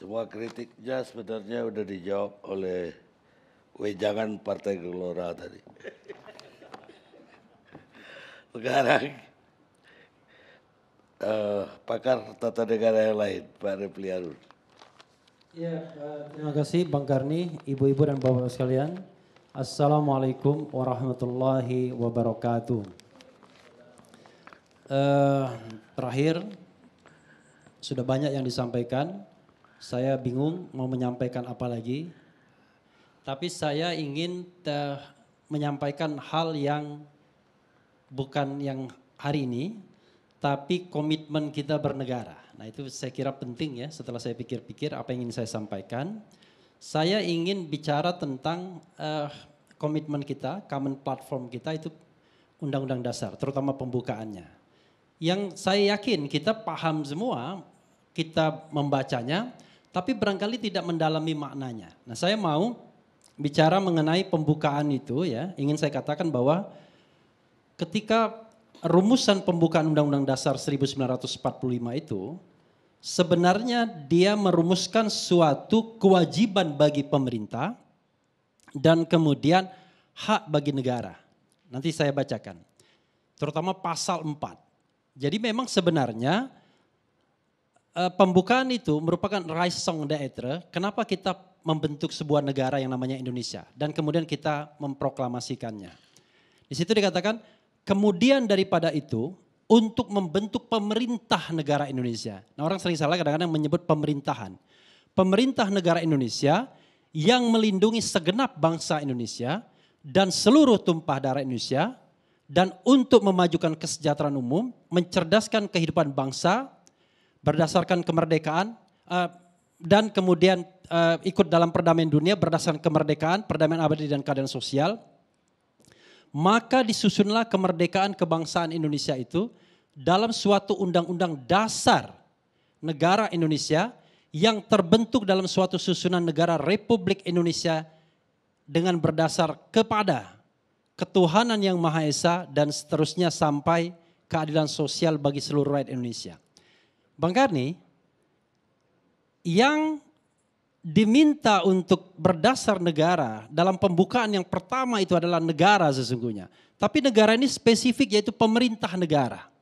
Semua kritiknya sebenarnya udah dijawab oleh wejangan Partai Gelora tadi. Sekarang uh, pakar tata negara yang lain, Pak Repli Arun. Ya, uh, terima kasih Bang Karni, ibu-ibu dan bapak sekalian. Assalamualaikum warahmatullahi wabarakatuh. Uh, terakhir, sudah banyak yang disampaikan saya bingung mau menyampaikan apa lagi. Tapi saya ingin menyampaikan hal yang bukan yang hari ini, tapi komitmen kita bernegara. Nah itu saya kira penting ya setelah saya pikir-pikir apa yang ingin saya sampaikan. Saya ingin bicara tentang uh, komitmen kita, common platform kita itu undang-undang dasar, terutama pembukaannya. Yang saya yakin kita paham semua, kita membacanya, tapi barangkali tidak mendalami maknanya. Nah, saya mau bicara mengenai pembukaan itu ya. Ingin saya katakan bahwa ketika rumusan pembukaan Undang-Undang Dasar 1945 itu sebenarnya dia merumuskan suatu kewajiban bagi pemerintah dan kemudian hak bagi negara. Nanti saya bacakan. Terutama pasal 4. Jadi memang sebenarnya Eh, pembukaan itu merupakan rise song Kenapa kita membentuk sebuah negara yang namanya Indonesia dan kemudian kita memproklamasikannya. Di situ dikatakan kemudian daripada itu untuk membentuk pemerintah negara Indonesia. Nah, orang sering salah kadang-kadang menyebut pemerintahan. Pemerintah negara Indonesia yang melindungi segenap bangsa Indonesia dan seluruh tumpah darah Indonesia dan untuk memajukan kesejahteraan umum, mencerdaskan kehidupan bangsa berdasarkan kemerdekaan eh, dan kemudian eh, ikut dalam perdamaian dunia berdasarkan kemerdekaan, perdamaian abadi dan keadaan sosial. Maka disusunlah kemerdekaan kebangsaan Indonesia itu dalam suatu undang-undang dasar negara Indonesia yang terbentuk dalam suatu susunan negara Republik Indonesia dengan berdasar kepada ketuhanan yang Maha Esa dan seterusnya sampai keadilan sosial bagi seluruh rakyat Indonesia. Bang Karni, yang diminta untuk berdasar negara dalam pembukaan yang pertama itu adalah negara sesungguhnya. Tapi negara ini spesifik yaitu pemerintah negara.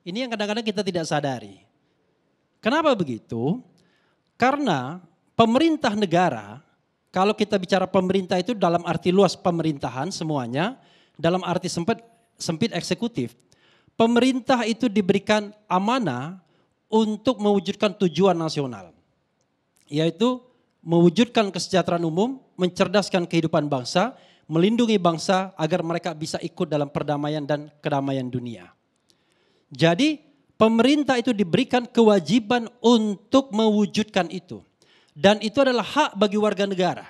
Ini yang kadang-kadang kita tidak sadari. Kenapa begitu? Karena pemerintah negara, kalau kita bicara pemerintah itu dalam arti luas pemerintahan semuanya, dalam arti sempit, sempit eksekutif. Pemerintah itu diberikan amanah untuk mewujudkan tujuan nasional, yaitu mewujudkan kesejahteraan umum, mencerdaskan kehidupan bangsa, melindungi bangsa agar mereka bisa ikut dalam perdamaian dan kedamaian dunia. Jadi, pemerintah itu diberikan kewajiban untuk mewujudkan itu, dan itu adalah hak bagi warga negara,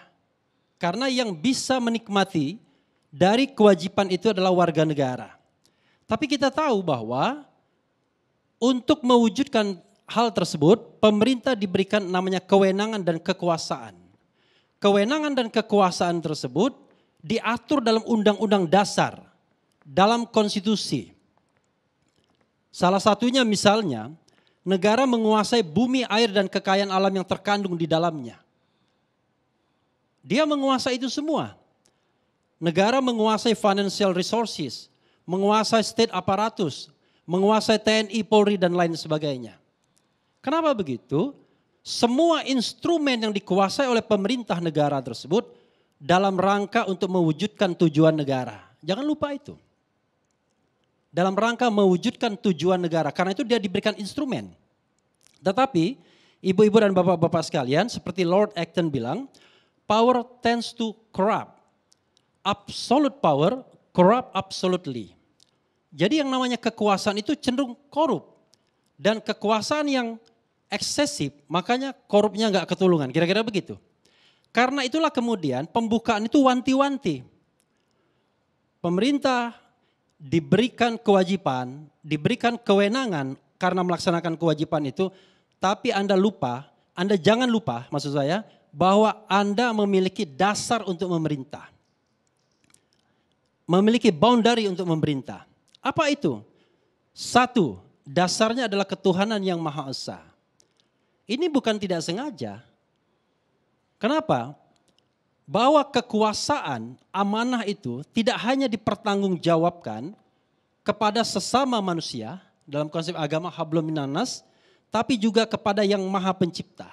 karena yang bisa menikmati dari kewajiban itu adalah warga negara. Tapi kita tahu bahwa untuk mewujudkan hal tersebut, pemerintah diberikan namanya kewenangan dan kekuasaan. Kewenangan dan kekuasaan tersebut diatur dalam undang-undang dasar, dalam konstitusi. Salah satunya misalnya, negara menguasai bumi, air, dan kekayaan alam yang terkandung di dalamnya. Dia menguasai itu semua. Negara menguasai financial resources, menguasai state apparatus, menguasai TNI, Polri, dan lain sebagainya. Kenapa begitu? Semua instrumen yang dikuasai oleh pemerintah negara tersebut dalam rangka untuk mewujudkan tujuan negara. Jangan lupa itu. Dalam rangka mewujudkan tujuan negara, karena itu dia diberikan instrumen. Tetapi ibu-ibu dan bapak-bapak sekalian, seperti Lord Acton bilang, power tends to corrupt. Absolute power corrupt absolutely. Jadi yang namanya kekuasaan itu cenderung korup. Dan kekuasaan yang eksesif, makanya korupnya nggak ketulungan. Kira-kira begitu. Karena itulah kemudian pembukaan itu wanti-wanti. Pemerintah diberikan kewajiban, diberikan kewenangan karena melaksanakan kewajiban itu, tapi Anda lupa, Anda jangan lupa maksud saya, bahwa Anda memiliki dasar untuk memerintah. Memiliki boundary untuk memerintah. Apa itu? Satu, dasarnya adalah ketuhanan yang Maha Esa. Ini bukan tidak sengaja. Kenapa? Bahwa kekuasaan amanah itu tidak hanya dipertanggungjawabkan kepada sesama manusia dalam konsep agama hablum minanas, tapi juga kepada yang maha pencipta.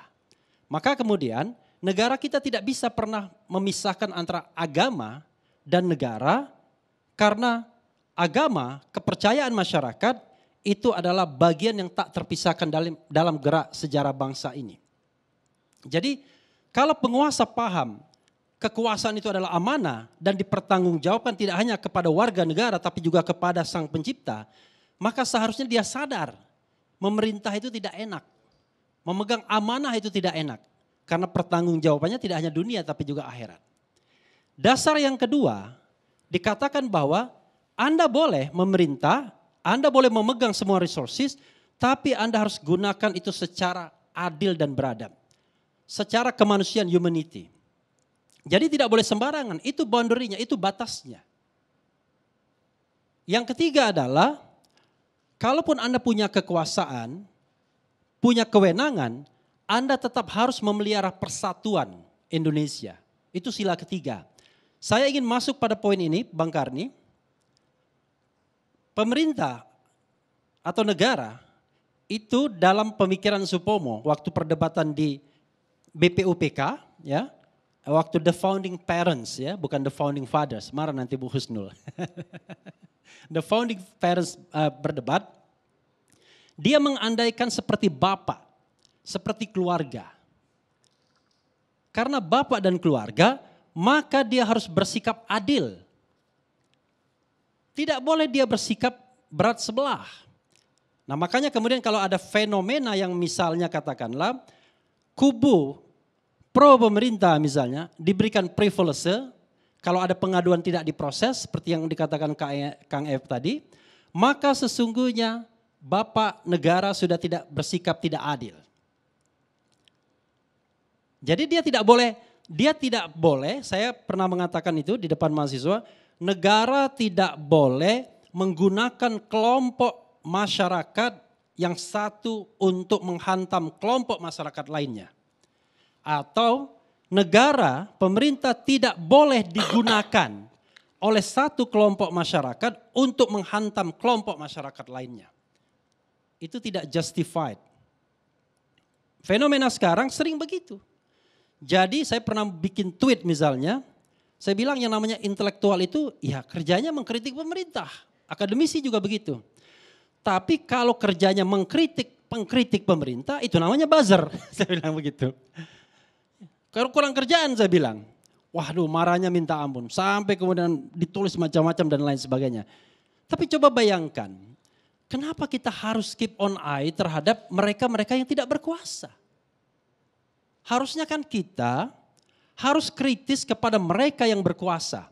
Maka kemudian negara kita tidak bisa pernah memisahkan antara agama dan negara karena agama, kepercayaan masyarakat itu adalah bagian yang tak terpisahkan dalam dalam gerak sejarah bangsa ini. Jadi kalau penguasa paham kekuasaan itu adalah amanah dan dipertanggungjawabkan tidak hanya kepada warga negara tapi juga kepada sang pencipta, maka seharusnya dia sadar memerintah itu tidak enak. Memegang amanah itu tidak enak karena pertanggungjawabannya tidak hanya dunia tapi juga akhirat. Dasar yang kedua dikatakan bahwa anda boleh memerintah, Anda boleh memegang semua resources, tapi Anda harus gunakan itu secara adil dan beradab. Secara kemanusiaan humanity. Jadi tidak boleh sembarangan, itu boundary-nya, itu batasnya. Yang ketiga adalah, kalaupun Anda punya kekuasaan, punya kewenangan, Anda tetap harus memelihara persatuan Indonesia. Itu sila ketiga. Saya ingin masuk pada poin ini, Bang Karni pemerintah atau negara itu dalam pemikiran Supomo waktu perdebatan di BPUPK ya waktu the founding parents ya bukan the founding fathers marah nanti Bu Husnul the founding parents uh, berdebat dia mengandaikan seperti bapak seperti keluarga karena bapak dan keluarga maka dia harus bersikap adil tidak boleh dia bersikap berat sebelah. Nah makanya kemudian kalau ada fenomena yang misalnya katakanlah kubu pro pemerintah misalnya diberikan privilege kalau ada pengaduan tidak diproses seperti yang dikatakan e, Kang F tadi, maka sesungguhnya Bapak negara sudah tidak bersikap tidak adil. Jadi dia tidak boleh, dia tidak boleh, saya pernah mengatakan itu di depan mahasiswa, negara tidak boleh menggunakan kelompok masyarakat yang satu untuk menghantam kelompok masyarakat lainnya. Atau negara, pemerintah tidak boleh digunakan oleh satu kelompok masyarakat untuk menghantam kelompok masyarakat lainnya. Itu tidak justified. Fenomena sekarang sering begitu. Jadi saya pernah bikin tweet misalnya, saya bilang yang namanya intelektual itu ya kerjanya mengkritik pemerintah. Akademisi juga begitu. Tapi kalau kerjanya mengkritik pengkritik pemerintah itu namanya buzzer. saya bilang begitu. Kalau kurang kerjaan saya bilang. Waduh marahnya minta ampun. Sampai kemudian ditulis macam-macam dan lain sebagainya. Tapi coba bayangkan. Kenapa kita harus keep on eye terhadap mereka-mereka yang tidak berkuasa? Harusnya kan kita harus kritis kepada mereka yang berkuasa.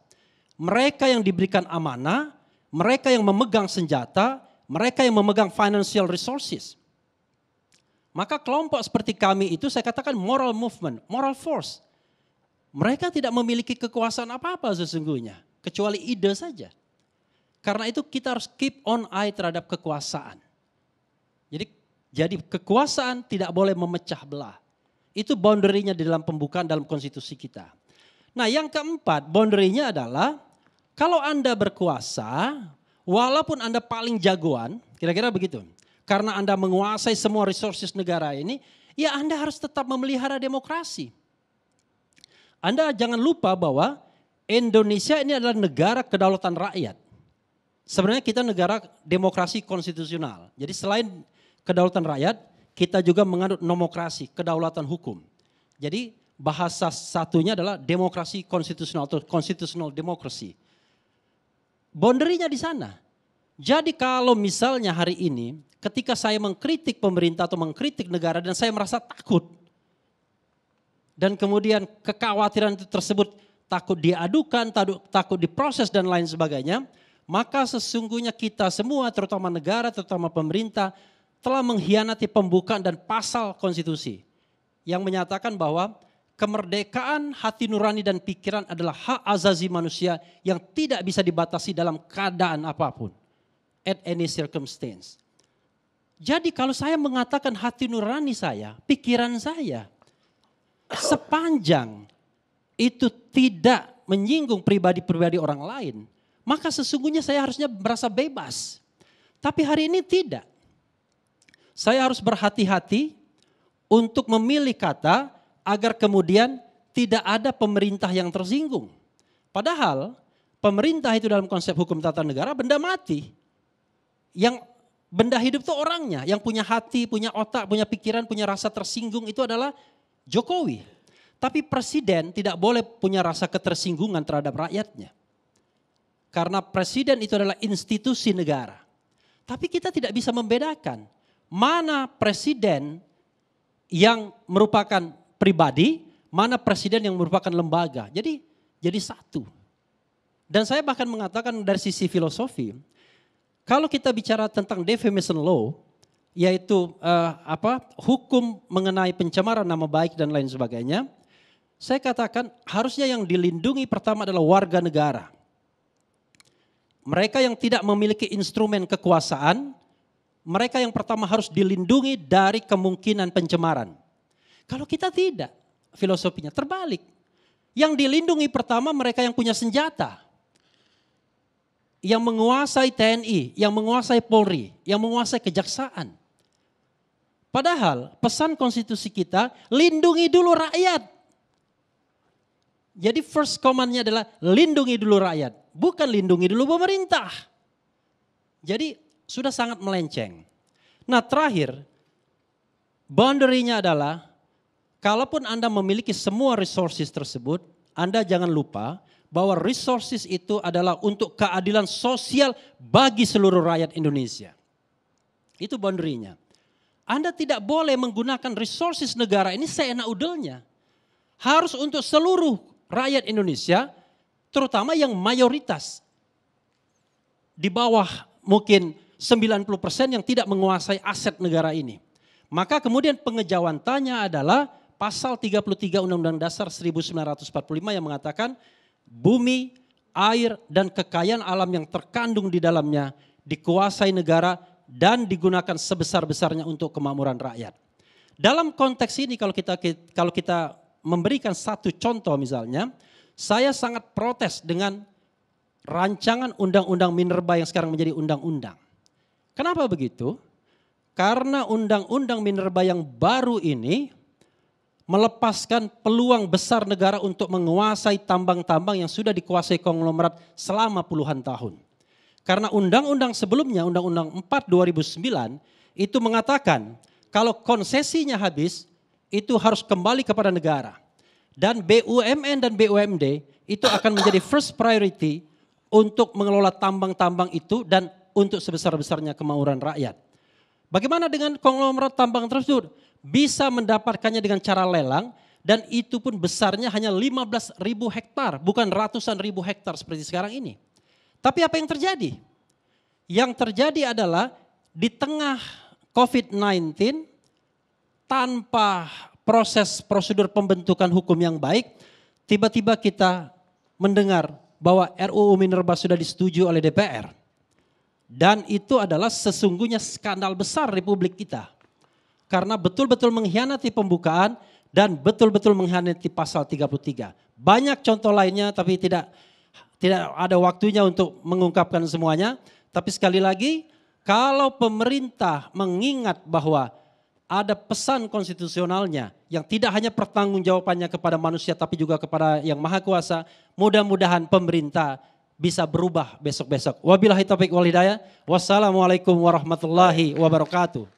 Mereka yang diberikan amanah, mereka yang memegang senjata, mereka yang memegang financial resources. Maka kelompok seperti kami itu saya katakan moral movement, moral force. Mereka tidak memiliki kekuasaan apa-apa sesungguhnya, kecuali ide saja. Karena itu kita harus keep on eye terhadap kekuasaan. Jadi jadi kekuasaan tidak boleh memecah belah. Itu boundary di dalam pembukaan dalam konstitusi kita. Nah yang keempat, boundary adalah kalau Anda berkuasa, walaupun Anda paling jagoan, kira-kira begitu. Karena Anda menguasai semua resources negara ini, ya Anda harus tetap memelihara demokrasi. Anda jangan lupa bahwa Indonesia ini adalah negara kedaulatan rakyat. Sebenarnya kita negara demokrasi konstitusional. Jadi selain kedaulatan rakyat, kita juga menganut nomokrasi, kedaulatan hukum. Jadi bahasa satunya adalah demokrasi konstitusional atau konstitusional demokrasi. Bonderinya di sana. Jadi kalau misalnya hari ini ketika saya mengkritik pemerintah atau mengkritik negara dan saya merasa takut dan kemudian kekhawatiran itu tersebut takut diadukan, takut diproses dan lain sebagainya, maka sesungguhnya kita semua terutama negara, terutama pemerintah telah mengkhianati pembukaan dan pasal konstitusi yang menyatakan bahwa kemerdekaan hati nurani dan pikiran adalah hak azazi manusia yang tidak bisa dibatasi dalam keadaan apapun. At any circumstance. Jadi kalau saya mengatakan hati nurani saya, pikiran saya, sepanjang itu tidak menyinggung pribadi-pribadi orang lain, maka sesungguhnya saya harusnya merasa bebas. Tapi hari ini tidak. Saya harus berhati-hati untuk memilih kata agar kemudian tidak ada pemerintah yang tersinggung. Padahal pemerintah itu dalam konsep hukum tata negara benda mati. Yang benda hidup itu orangnya, yang punya hati, punya otak, punya pikiran, punya rasa tersinggung itu adalah Jokowi. Tapi presiden tidak boleh punya rasa ketersinggungan terhadap rakyatnya. Karena presiden itu adalah institusi negara. Tapi kita tidak bisa membedakan mana presiden yang merupakan pribadi, mana presiden yang merupakan lembaga. Jadi jadi satu. Dan saya bahkan mengatakan dari sisi filosofi, kalau kita bicara tentang defamation law, yaitu uh, apa hukum mengenai pencemaran nama baik dan lain sebagainya, saya katakan harusnya yang dilindungi pertama adalah warga negara. Mereka yang tidak memiliki instrumen kekuasaan, mereka yang pertama harus dilindungi dari kemungkinan pencemaran. Kalau kita tidak, filosofinya terbalik. Yang dilindungi pertama mereka yang punya senjata. Yang menguasai TNI, yang menguasai Polri, yang menguasai kejaksaan. Padahal pesan konstitusi kita, lindungi dulu rakyat. Jadi first commandnya adalah lindungi dulu rakyat, bukan lindungi dulu pemerintah. Jadi sudah sangat melenceng. Nah terakhir, boundary-nya adalah kalaupun Anda memiliki semua resources tersebut, Anda jangan lupa bahwa resources itu adalah untuk keadilan sosial bagi seluruh rakyat Indonesia. Itu boundary-nya. Anda tidak boleh menggunakan resources negara ini seenak udelnya. Harus untuk seluruh rakyat Indonesia, terutama yang mayoritas di bawah mungkin 90% yang tidak menguasai aset negara ini. Maka kemudian pengejawantannya adalah pasal 33 Undang-Undang Dasar 1945 yang mengatakan bumi, air dan kekayaan alam yang terkandung di dalamnya dikuasai negara dan digunakan sebesar-besarnya untuk kemakmuran rakyat. Dalam konteks ini kalau kita kalau kita memberikan satu contoh misalnya, saya sangat protes dengan rancangan undang-undang Minerba yang sekarang menjadi undang-undang. Kenapa begitu? Karena undang-undang Minerba yang baru ini melepaskan peluang besar negara untuk menguasai tambang-tambang yang sudah dikuasai konglomerat selama puluhan tahun. Karena undang-undang sebelumnya, Undang-Undang 4 2009 itu mengatakan kalau konsesinya habis itu harus kembali kepada negara. Dan BUMN dan BUMD itu akan menjadi first priority untuk mengelola tambang-tambang itu dan untuk sebesar-besarnya kemauan rakyat. Bagaimana dengan konglomerat tambang tersebut? Bisa mendapatkannya dengan cara lelang dan itu pun besarnya hanya 15 ribu hektar, bukan ratusan ribu hektar seperti sekarang ini. Tapi apa yang terjadi? Yang terjadi adalah di tengah COVID-19 tanpa proses prosedur pembentukan hukum yang baik, tiba-tiba kita mendengar bahwa RUU Minerba sudah disetujui oleh DPR. Dan itu adalah sesungguhnya skandal besar republik kita. Karena betul-betul mengkhianati pembukaan dan betul-betul mengkhianati pasal 33. Banyak contoh lainnya tapi tidak tidak ada waktunya untuk mengungkapkan semuanya. Tapi sekali lagi, kalau pemerintah mengingat bahwa ada pesan konstitusionalnya yang tidak hanya pertanggungjawabannya kepada manusia tapi juga kepada yang maha kuasa, mudah-mudahan pemerintah bisa berubah besok-besok. Wabillahi taufik wal hidayah. Wassalamualaikum warahmatullahi wabarakatuh.